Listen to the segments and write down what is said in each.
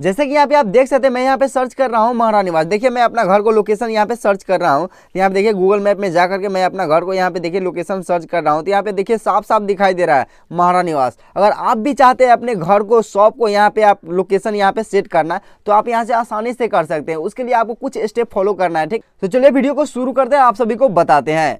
जैसे कि यहाँ पे आप देख सकते हैं मैं यहाँ पे सर्च कर रहा हूँ महारा निवास देखिए मैं अपना घर को लोकेशन यहाँ पे सर्च कर रहा हूँ तो यहाँ पे देखिए गूगल मैप में जा करके मैं अपना घर को यहाँ पे देखिए लोकेशन सर्च कर रहा हूँ तो यहाँ पे देखिए साफ साफ दिखाई दे रहा है महारा निवास अगर आप भी चाहते हैं अपने घर को शॉप को यहाँ पे आप लोकेशन यहाँ पे सेट करना तो आप यहाँ से आसानी से कर सकते हैं उसके लिए आपको कुछ स्टेप फॉलो करना है ठीक तो चलिए वीडियो को शुरू करते हैं आप सभी को बताते हैं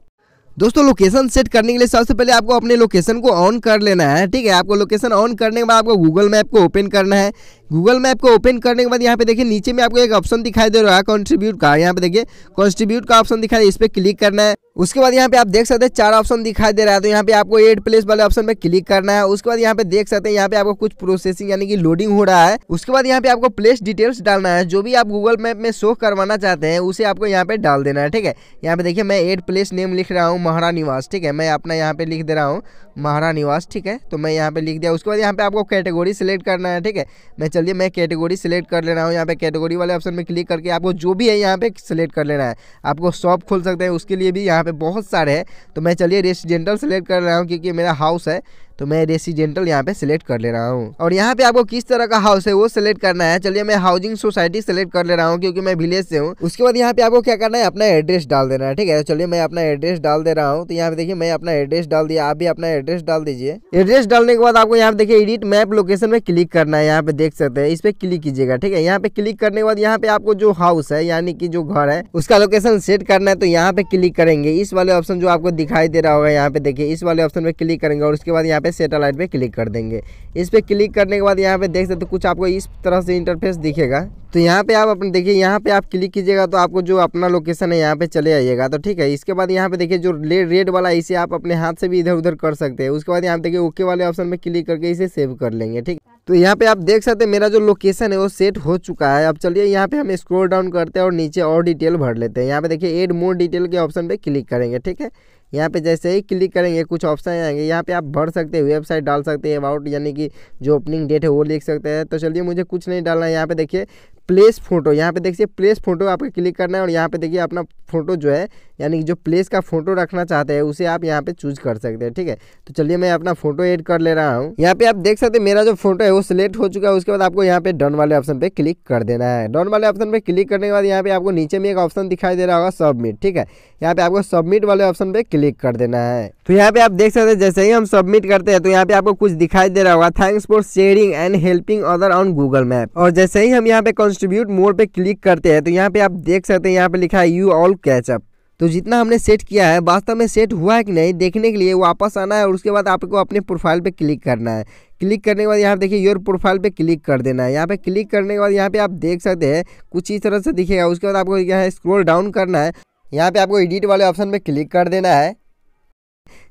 दोस्तों लोकेशन सेट करने के लिए सबसे पहले आपको अपने लोकेशन को ऑन कर लेना है ठीक है आपको लोकेशन ऑन करने के बाद आपको गूगल मैप को ओपन करना है गूगल मैप को ओपन करने के बाद यहाँ पे देखिए नीचे में आपको एक ऑप्शन दिखाई दे रहा है कॉन्ट्रीब्यूट का यहाँ पे देखिए कॉन्ट्रीब्यूट का ऑप्शन दिखाई दे इस पर क्लिक करना है उसके बाद यहाँ पे आप देख सकते हैं चार ऑप्शन दिखाई दे रहा है तो यहाँ पे आपको एड प्लेस वाले ऑप्शन पे क्लिक करना है उसके बाद यहाँ पे देख सकते हैं यहाँ पे आपको कुछ प्रोसेसिंग यानी कि लोडिंग हो रहा है उसके बाद यहाँ पे आपको प्लेस डिटेल्स डालना है जो भी आप गूगल मैप में शो करवाना चाहते हैं उसे आपको यहाँ पे डाल देना है ठीक है यहाँ पे देखिए मैं एड प्लेस नेम लिख रहा हूँ महारा निवास ठीक है मैं अपना यहाँ पे लिख दे रहा हूँ महारा निवास ठीक है तो मैं यहाँ पे लिख दिया उसके बाद यहाँ पे आपको कैटेगोरी सिलेक्ट करना है ठीक है मैं चलिए मैं कैटेगरी सिलेक्ट कर ले रहा हूँ यहाँ पे कैटेगोरी वाले ऑप्शन में क्लिक करके आपको जो भी है यहाँ पे सिलेक्ट कर लेना है आपको शॉप खोल सकते हैं उसके लिए भी यहाँ पे बहुत सारे हैं तो मैं चलिए रेसिडेंटल सेलेक्ट कर रहा हूँ क्योंकि मेरा हाउस है तो मैं रेसिडेंटल यहाँ पे सिलेक्ट कर ले रहा हूँ और यहाँ पे आपको किस तरह का हाउस है वो सिलेक्ट करना है चलिए मैं हाउसिंग सोसाइटी सिलेक्ट कर ले रहा हूँ क्योंकि मैं विलेज से हूँ उसके बाद यहाँ पे आपको क्या करना है अपना एड्रेस डाल देना है ठीक है चलिए मैं अपना एड्रेस डाल दे रहा हूँ तो यहाँ पे देखिए मैं अपना एड्रेस डाल दिया आप भी अपना एड्रेस डाल दीजिए एड्रेस डालने के बाद आपको यहाँ पे देखिए एडिट मैप लोकेशन में क्लिक करना है यहाँ पे देख सकते हैं इस पे क्लिक कीजिएगा ठीक है यहाँ पे क्लिक करने के बाद यहाँ पे आपको जो हाउस है यानी कि जो घर है उसका लोकेशन सेट करना है तो यहाँ पे क्लिक करेंगे इस वाले ऑप्शन जो आपको दिखाई दे रहा होगा यहाँ पे देखिए इस वाले ऑप्शन पे क्लिक करेंगे और उसके बाद यहाँ पे पे सेटेलाइट पे क्लिक कर देंगे इस पर क्लिक करने के बाद यहाँ पे देख सकते हो कुछ आपको इस तरह से इंटरफेस दिखेगा तो यहाँ पे आप अपने देखिए यहाँ पे आप क्लिक कीजिएगा तो आपको जो अपना लोकेशन है यहाँ पे चले आइएगा तो ठीक है इसके बाद यहाँ पे देखिए जो रेड वाला इसे आप अपने हाथ से भी इधर उधर कर सकते हैं उसके बाद यहाँ पे देखिए ओके वाले ऑप्शन में क्लिक करके इसे सेव कर लेंगे ठीक तो यहाँ पे आप देख सकते हैं मेरा जो लोकेशन है वो सेट हो चुका है अब चलिए यहाँ पे हम स्क्रोल डाउन करते हैं और नीचे और डिटेल भर लेते हैं यहाँ पे देखिए एड मोर डिटेल के ऑप्शन पे क्लिक करेंगे ठीक है यहाँ पे जैसे ही क्लिक करेंगे कुछ ऑप्शन आएंगे यहाँ पे आप भर सकते हैं वेबसाइट डाल सकते हैं अबाउट यानी कि जो ओपनिंग डेट है वो लिख सकते हैं तो चलिए मुझे कुछ नहीं डालना है यहाँ पे देखिए प्लेस फोटो यहाँ पे देखिए प्लेस फोटो आपको क्लिक करना है और यहाँ पे देखिए अपना फोटो जो है यानी कि जो प्लेस का फोटो रखना चाहते हैं उसे आप यहाँ पे चूज कर सकते हैं ठीक है तो चलिए मैं अपना फोटो ऐड कर ले रहा हूँ यहाँ पे आप देख सकते हैं मेरा जो फोटो है वो सिलेक्ट हो चुका है उसके बाद आपको यहाँ पे डन वाले ऑप्शन पे क्लिक कर देना है डन वाले ऑप्शन पे क्लिक करने के बाद यहाँ पे आपको नीचे में एक ऑप्शन दिखाई दे रहा होगा सबमिट ठीक है यहाँ पे आपको सबमिट वाले ऑप्शन पे क्लिक कर देना है तो यहाँ पे आप देख सकते हैं जैसे ही हम सबमिट करते हैं तो यहाँ पे आपको कुछ दिखाई दे रहा होगा thanks for sharing and helping other on Google map और जैसे ही हम यहाँ पे डिस्ट्रीब्यूट मोड पे क्लिक करते हैं तो यहाँ पे आप देख सकते हैं यहाँ पे लिखा है यू ऑल कैचअप तो जितना हमने सेट किया है वास्तव में सेट हुआ है कि नहीं देखने के लिए वापस आना है और उसके बाद आपको अपने प्रोफाइल पे क्लिक करना है क्लिक करने के बाद यहाँ देखिए योर प्रोफाइल पे क्लिक कर देना है यहाँ पे क्लिक करने के बाद यहाँ पे आप देख सकते हैं कुछ इस तरह से दिखेगा उसके बाद आपको यहाँ स्क्रोल डाउन करना है यहाँ पे आपको एडिट वाले ऑप्शन पर क्लिक कर देना है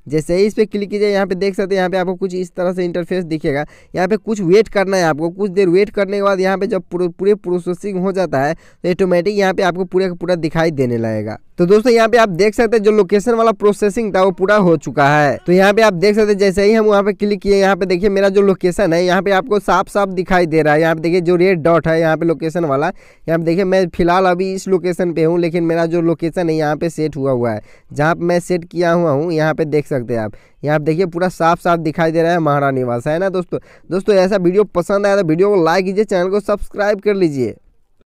जैसे ही इस पर क्लिक कीजिए यहाँ पे देख सकते हैं यहाँ पे आपको कुछ इस तरह से इंटरफेस दिखेगा यहाँ पे कुछ वेट करना है आपको कुछ देर वेट करने के बाद यहाँ पे जब पूरे पूरे प्रोसेसिंग हो जाता है तो ऑटोमेटिक यहाँ पे आपको पूरे का पूरा दिखाई देने लगेगा तो दोस्तों यहाँ पे आप देख सकते हैं जो लोकेशन वाला प्रोसेसिंग था वो पूरा हो चुका है तो यहाँ पे आप देख सकते हैं जैसे ही हम वहाँ पे क्लिक किए यहाँ पे देखिए मेरा जो लोकेशन है यहाँ पे आपको साफ साफ दिखाई दे रहा है यहाँ पे देखिए जो रेड डॉट है यहाँ पे लोकेशन वाला यहाँ पे देखिए मैं फिलहाल अभी इस लोकेशन पे हूँ लेकिन मेरा जो लोकेशन है यहाँ पे सेट हुआ हुआ है जहाँ पे मैं सेट किया हुआ हूँ यहाँ पे देख सकते हैं आप यहाँ पे देखिए पूरा साफ साफ दिखाई दे रहा है महारानी वास है ना दोस्तों दोस्तों ऐसा वीडियो पसंद आया तो वीडियो को लाइक कीजिए चैनल को सब्सक्राइब कर लीजिए